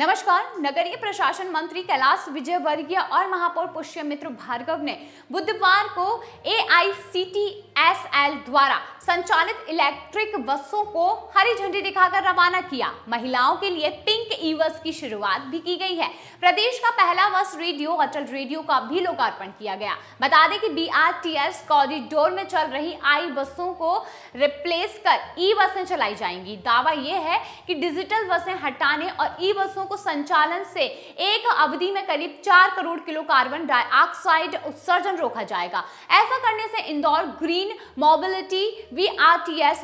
नमस्कार नगरीय प्रशासन मंत्री कैलाश विजयवर्गीय और महापौर पुष्य मित्र भार्गव ने बुधवार को ए द्वारा संचालित इलेक्ट्रिक बसों को हरी झंडी दिखाकर रवाना किया महिलाओं के लिए पिंक ई बस की शुरुआत भी की गई है प्रदेश का पहला बस रेडियो अटल रेडियो का भी लोकार्पण किया गया बता दें कि एस कॉरिडोर में चल रही आई बसों को रिप्लेस कर ई बसें चलाई जाएंगी दावा यह है कि डिजिटल बसें हटाने और ई बसों को संचालन से एक अवधि में करीब चार करोड़ किलो कार्बन डाइऑक्साइड उत्सर्जन रोका जाएगा ऐसा करने से इंदौर ग्रीन मोबिलिटी वी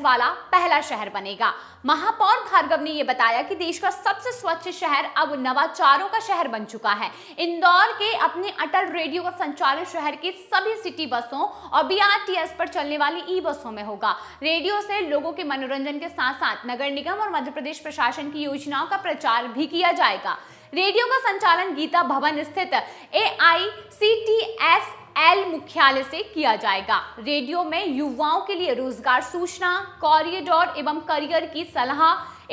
वाला पहला शहर बनेगा महापौर भार्गव ने यह बताया कि देश का सबसे स्वच्छ शहर अब नवाचारों का शहर बन चुका है इंदौर के अपने अटल रेडियो का संचालन शहर के सभी सिटी बसों और बीआरटीएस पर चलने वाली ई बसों में होगा रेडियो से लोगों के मनोरंजन के साथ साथ नगर निगम और मध्य प्रदेश प्रशासन की योजनाओं का प्रचार भी किया जाएगा रेडियो का संचालन गीता भवन स्थित ए आई सी मुख्यालय से किया जाएगा रेडियो में युवाओं के लिए रोजगार सूचना कॉरिडोर एवं करियर की सलाह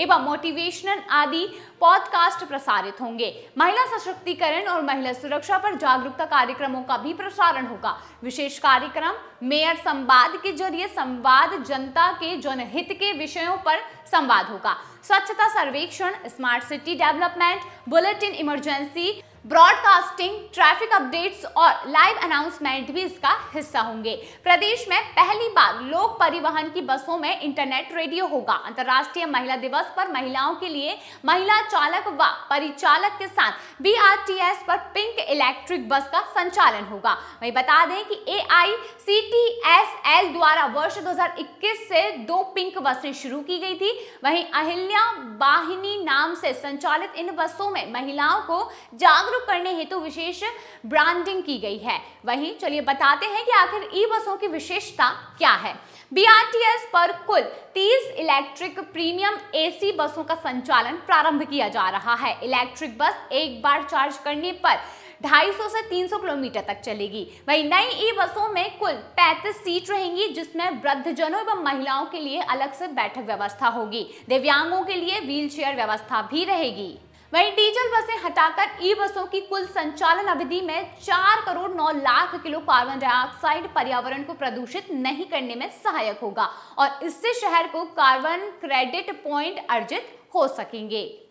एवं मोटिवेशनल आदि पॉडकास्ट प्रसारित होंगे महिला सशक्तिकरण और महिला सुरक्षा पर जागरूकता कार्यक्रमों का भी प्रसारण होगा विशेष कार्यक्रम मेयर संवाद के जरिए संवाद जनता के जनहित के विषयों पर संवाद होगा स्वच्छता सर्वेक्षण smart city development bulletin emergency broadcasting traffic updates और लाइव अनाउंसमेंट भी इसका हिस्सा होंगे प्रदेश में पहली बार लोक परिवहन की बसों में इंटरनेट रेडियो होगा अंतर्राष्ट्रीय महिला दिवस पर महिलाओं के लिए महिला चालक व परिचालक के साथ बी पर पिंक इलेक्ट्रिक बस का संचालन होगा वही बता दें कि ए आई सी टी एल द्वारा वर्ष 2021 से दो पिंक बसें शुरू की गई थी वहीं अहिल्या बाहिनी नाम से संचालित इन बसों में महिलाओं को जागरूक करने हेतु तो विशेष ब्रांडिंग की गई है वहीं चलिए बताते हैं कि आखिर ई बसों की विशेषता क्या है बीआरटीएस पर कुल 30 इलेक्ट्रिक प्रीमियम एसी बसों का संचालन प्रारंभ किया जा रहा है इलेक्ट्रिक बस एक बार चार्ज करने पर सौ से सौ किलोमीटर तक चलेगी वही नई ई बसों में कुल पैंतीस सीट रहेंगी जिसमें वृद्धजनों एवं महिलाओं के लिए अलग से बैठक व्यवस्था होगी दिव्यांगों के लिए चेयर व्यवस्था भी रहेगी वहीं डीजल बसें हटाकर ई बसों की कुल संचालन अवधि में चार करोड़ नौ लाख किलो कार्बन डाइऑक्साइड पर्यावरण को प्रदूषित नहीं करने में सहायक होगा और इससे शहर को कार्बन क्रेडिट पॉइंट अर्जित हो सकेंगे